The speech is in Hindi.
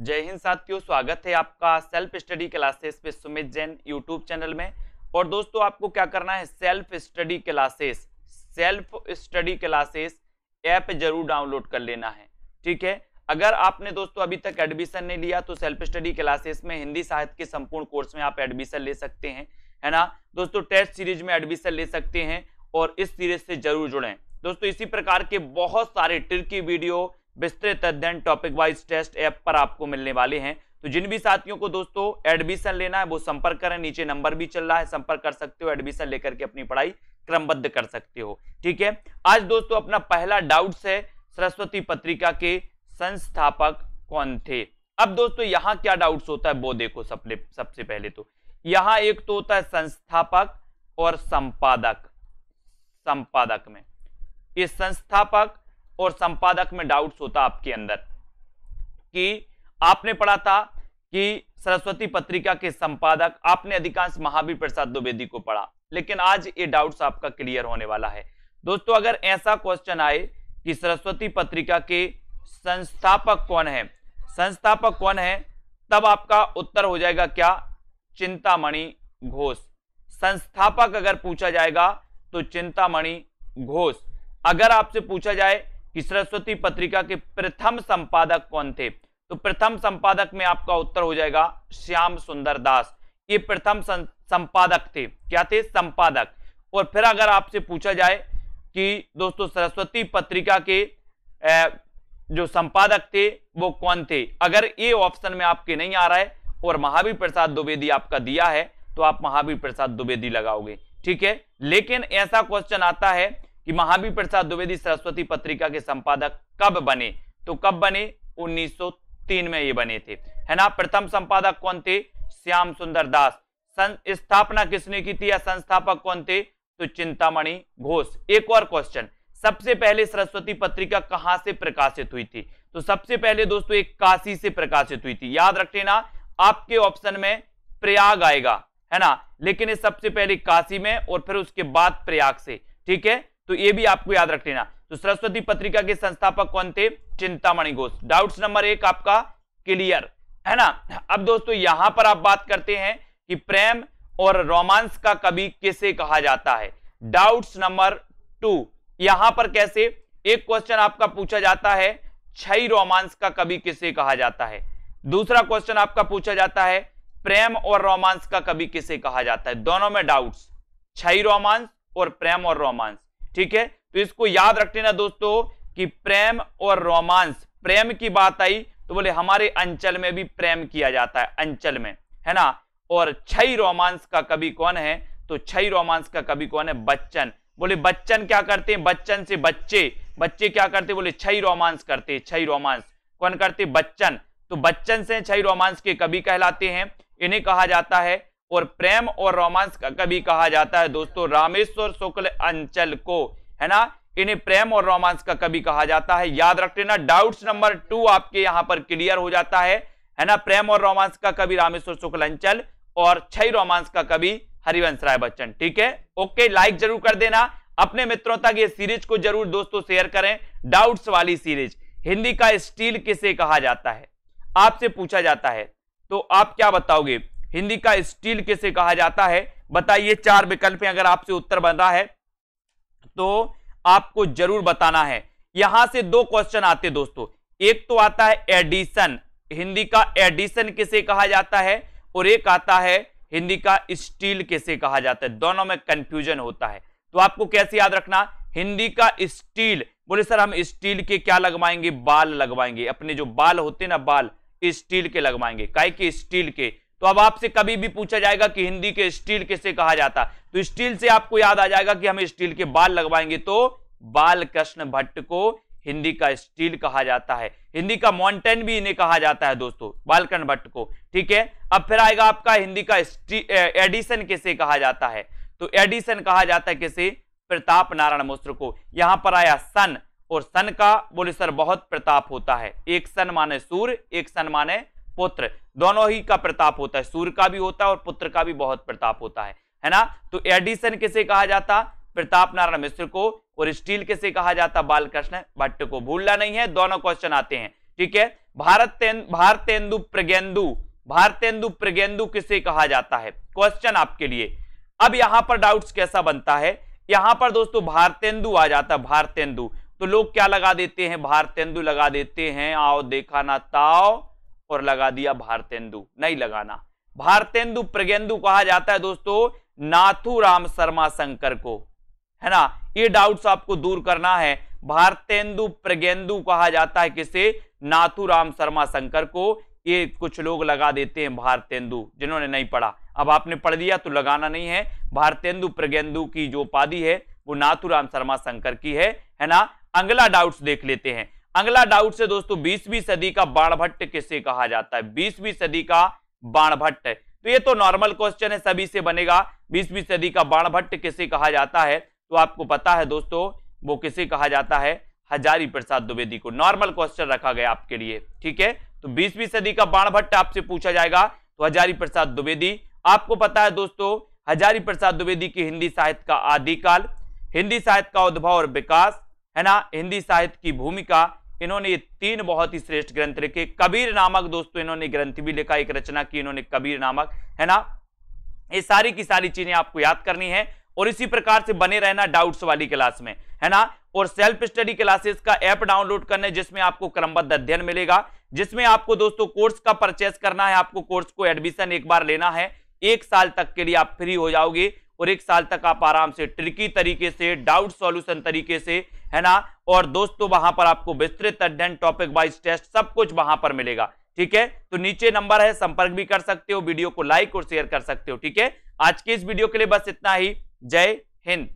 जय हिंद साथियों स्वागत है आपका सेल्फ स्टडी क्लासेस पे सुमित जैन यूट्यूब चैनल में और दोस्तों आपको क्या करना है self study classes self study classes app जरूर डाउनलोड कर लेना है ठीक है अगर आपने दोस्तों अभी तक एडमिशन नहीं लिया तो सेल्फ स्टडी क्लासेस में हिंदी साहित्य के संपूर्ण कोर्स में आप एडमिशन ले सकते हैं है ना दोस्तों टेस्ट सीरीज में एडमिशन ले सकते हैं और इस सीरीज से जरूर जुड़े दोस्तों इसी प्रकार के बहुत सारे ट्रिकी वीडियो विस्तृत अध्ययन टॉपिक वाइज टेस्ट ऐप पर आपको मिलने वाले हैं तो जिन भी साथियों को दोस्तों एडमिशन लेना है वो संपर्क करें नीचे नंबर भी चल रहा है संपर्क कर सकते हो एडमिशन लेकर के अपनी पढ़ाई क्रमबद्ध कर सकते हो ठीक है आज दोस्तों अपना पहला डाउट है सरस्वती पत्रिका के संस्थापक कौन थे अब दोस्तों यहाँ क्या डाउट्स होता है वो देखो सबसे सबसे पहले तो यहाँ एक तो होता है संस्थापक और संपादक संपादक में इस संस्थापक और संपादक में डाउट्स होता आपके अंदर कि आपने पढ़ा था कि सरस्वती पत्रिका के संपादक आपने अधिकांश महावीर प्रसाद द्विवेदी को पढ़ा लेकिन आज ये डाउट्स आपका क्लियर होने वाला है दोस्तों अगर ऐसा क्वेश्चन आए कि सरस्वती पत्रिका के संस्थापक कौन है संस्थापक कौन है तब आपका उत्तर हो जाएगा क्या चिंतामणि घोष संस्थापक अगर पूछा जाएगा तो चिंतामणि घोष अगर आपसे पूछा जाए कि सरस्वती पत्रिका के प्रथम संपादक कौन थे तो प्रथम संपादक में आपका उत्तर हो जाएगा श्याम सुंदर दास ये प्रथम संपादक थे क्या थे संपादक और फिर अगर आपसे पूछा जाए कि दोस्तों सरस्वती पत्रिका के जो संपादक थे वो कौन थे अगर ये ऑप्शन में आपके नहीं आ रहा है और महावीर प्रसाद द्विवेदी आपका दिया है तो आप महावीर प्रसाद द्विवेदी लगाओगे ठीक है लेकिन ऐसा क्वेश्चन आता है कि महावीर प्रसाद द्विवेदी सरस्वती पत्रिका के संपादक कब बने तो कब बने 1903 में ये बने थे है ना प्रथम संपादक कौन थे श्याम सुंदर दास स्थापना किसने की थी या संस्थापक कौन थे तो चिंतामणि घोष एक और क्वेश्चन सबसे पहले सरस्वती पत्रिका कहां से प्रकाशित हुई थी तो सबसे पहले दोस्तों एक काशी से प्रकाशित हुई थी याद रखे ना आपके ऑप्शन में प्रयाग आएगा है ना लेकिन सबसे पहले काशी में और फिर उसके बाद प्रयाग से ठीक है तो ये भी आपको याद रख लेना तो सरस्वती पत्रिका के संस्थापक कौन थे चिंतामणि घोष डाउट्स नंबर एक आपका क्लियर है ना अब दोस्तों यहां पर आप बात करते हैं कि प्रेम और रोमांस का कवि किसे कहा जाता है डाउट्स नंबर टू यहां पर कैसे एक क्वेश्चन आपका पूछा जाता है छई रोमांस का कवि किसे कहा जाता है दूसरा क्वेश्चन आपका पूछा जाता है प्रेम और रोमांस का कवि किसे कहा जाता है दोनों में डाउट्स छई रोमांस और प्रेम और रोमांस ठीक है तो इसको याद रख लेना दोस्तों कि प्रेम और रोमांस प्रेम की बात आई तो बोले हमारे अंचल में भी प्रेम किया जाता है अंचल में है ना और छई रोमांस का कवि कौन है तो छई रोमांस का कवि कौन है बच्चन बोले बच्चन क्या करते हैं बच्चन से बच्चे बच्चे क्या करते बोले छई रोमांस करते छई रोमांस कौन करते बच्चन तो बच्चन से छई रोमांस के कवि कहलाते हैं इन्हें कहा जाता है और प्रेम और रोमांस का कभी कहा जाता है दोस्तों रामेश्वर शुक्ल अंचल को है ना इन्हें प्रेम और रोमांस का कभी कहा जाता है याद रख लेना डाउट्स नंबर टू आपके यहां पर क्लियर हो जाता है है ना प्रेम और रोमांस का कभी रामेश्वर शुक्ल अंचल और छह रोमांस का कभी हरिवंश राय बच्चन ठीक है ओके लाइक जरूर कर देना अपने मित्रों तक ये सीरीज को जरूर दोस्तों शेयर करें डाउट्स वाली सीरीज हिंदी का स्टील किसे कहा जाता है आपसे पूछा जाता है तो आप क्या बताओगे हिंदी का स्टील किसे कहा जाता है बताइए चार विकल्प अगर आपसे उत्तर रहा है तो आपको जरूर बताना है यहां से दो क्वेश्चन आते दोस्तों एक तो आता है एडिशन हिंदी का एडिशन किसे कहा जाता है और एक आता है हिंदी का स्टील किसे कहा जाता है दोनों में कंफ्यूजन होता है तो आपको कैसे याद रखना हिंदी का स्टील बोले सर हम स्टील के क्या लगवाएंगे बाल लगवाएंगे अपने जो बाल होते ना बाल स्टील के लगवाएंगे काय के स्टील के तो अब आपसे कभी भी पूछा जाएगा कि हिंदी के स्टील किसे कहा जाता तो स्टील से आपको याद आ जाएगा कि हम स्टील के बाल लगवाएंगे तो बाल कृष्ण भट्ट को हिंदी का स्टील कहा जाता है हिंदी का माउंटेन भी इन्हें कहा जाता है दोस्तों बालकन भट्ट को ठीक है अब फिर आएगा आपका हिंदी का एडिसन किसे कहा जाता है तो एडिसन कहा जाता है किसे प्रताप नारायण मिश्र को यहां पर आया सन और सन का बोले सर बहुत प्रताप होता है एक सन माने सूर्य एक सन माने पुत्र दोनों ही का प्रताप होता है सूर्य का भी होता है और पुत्र का भी बहुत प्रताप होता है है ना तो एडिसन किसे कहा जाता प्रताप नारायण मिश्र को और स्टील किसे कहा जाता बालकृष्ण भट्ट को भूलना नहीं है दोनों क्वेश्चन आते हैं ठीक है भारतें, भारतेंदु प्रज्ञेंदु भारतेंदु प्रगेंदु किसे कहा जाता है क्वेश्चन आपके लिए अब यहां पर डाउट्स कैसा बनता है यहां पर दोस्तों भारतेंदु आ जाता है भारतेंदु तो लोग क्या लगा देते हैं भारतेंदु लगा देते हैं आओ देखा ना ताओ और लगा दिया भारतेंदु नहीं लगाना भारतेंदु प्रगेंदु कहा जाता है दोस्तों नाथू राम शर्मा शंकर को है ना ये डाउट्स आपको दूर करना है भारतेंदु प्रगेंदु कहा जाता है किसे नाथू राम शर्मा शंकर को ये कुछ लोग लगा देते हैं भारतेंदु जिन्होंने नहीं पढ़ा अब आपने पढ़ दिया तो लगाना नहीं है भारतेंदु प्रगेंदु की जो उपाधि है वो राम शर्मा शंकर की है है ना अगला डाउट्स देख लेते हैं अगला डाउट से दोस्तों बीसवीं सदी का बाणभट्ट किसे कहा जाता है बीसवीं सदी का बाणभट्ट तो ये तो नॉर्मल क्वेश्चन है सभी से बनेगा बीसवीं सदी का बाणभट्ट किसे कहा जाता है तो आपको पता है दोस्तों वो किसे कहा जाता है हजारी प्रसाद द्विवेदी को नॉर्मल क्वेश्चन रखा गया आपके लिए ठीक है तो बीसवीं सदी का बाणभट्ट आपसे पूछा जाएगा तो हजारी प्रसाद द्विवेदी आपको पता है दोस्तों हजारी प्रसाद द्विवेदी की हिंदी साहित्य का आदिकाल हिंदी साहित्य का उद्भव और विकास है ना हिंदी साहित्य की भूमिका इन्होंने तीन बहुत ही श्रेष्ठ ग्रंथ लिखे कबीर नामक दोस्तों इन्होंने ग्रंथ भी लिखा एक रचना की इन्होंने कबीर नामक है ना ये सारी की सारी चीजें आपको याद करनी है और इसी प्रकार से बने रहना डाउट्स वाली क्लास में है ना और सेल्फ स्टडी क्लासेस का ऐप डाउनलोड करने जिसमें आपको क्रमबद्ध अध्ययन मिलेगा जिसमें आपको दोस्तों कोर्स का परचेस करना है आपको कोर्स को एडमिशन एक बार लेना है एक साल तक के लिए आप फ्री हो जाओगे और एक साल तक आप आराम से ट्रिकी तरीके से डाउट सॉल्यूशन तरीके से है ना और दोस्तों वहां पर आपको विस्तृत अध्ययन टॉपिक वाइज टेस्ट सब कुछ वहां पर मिलेगा ठीक है तो नीचे नंबर है संपर्क भी कर सकते हो वीडियो को लाइक और शेयर कर सकते हो ठीक है आज के इस वीडियो के लिए बस इतना ही जय हिंद